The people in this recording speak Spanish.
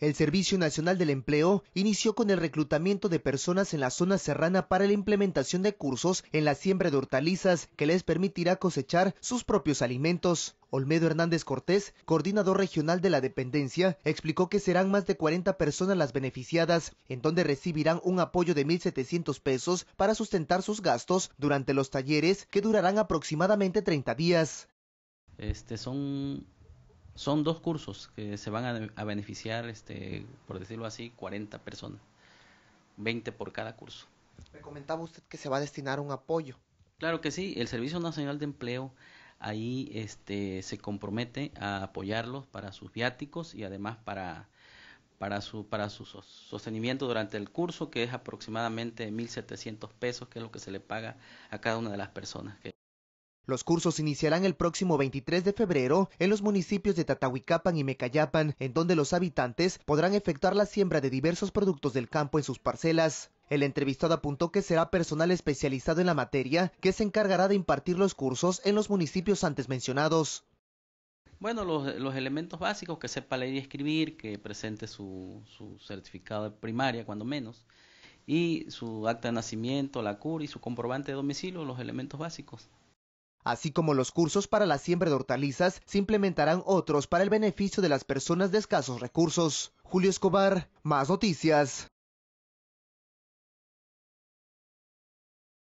El Servicio Nacional del Empleo inició con el reclutamiento de personas en la zona serrana para la implementación de cursos en la siembra de hortalizas que les permitirá cosechar sus propios alimentos. Olmedo Hernández Cortés, coordinador regional de la dependencia, explicó que serán más de 40 personas las beneficiadas, en donde recibirán un apoyo de 1.700 pesos para sustentar sus gastos durante los talleres que durarán aproximadamente 30 días. Este son son dos cursos que se van a, beneficiar, este, por decirlo así, 40 personas. 20 por cada curso. Me comentaba usted que se va a destinar un apoyo. Claro que sí, el Servicio Nacional de Empleo ahí este, se compromete a apoyarlos para sus viáticos y además para, para, su, para su sostenimiento durante el curso, que es aproximadamente 1.700 pesos, que es lo que se le paga a cada una de las personas que los cursos iniciarán el próximo 23 de febrero en los municipios de Tatahuicapan y Mecayapan, en donde los habitantes podrán efectuar la siembra de diversos productos del campo en sus parcelas. El entrevistado apuntó que será personal especializado en la materia que se encargará de impartir los cursos en los municipios antes mencionados. Bueno, los, elementos básicos, que sepa leer y escribir, que presente su, su certificado de primaria, cuando menos, y su acta de nacimiento, la CUR y su comprobante de domicilio, los elementos básicos. Así como los cursos para la siembra de hortalizas, se implementarán otros para el beneficio de las personas de escasos recursos. Julio Escobar, más noticias.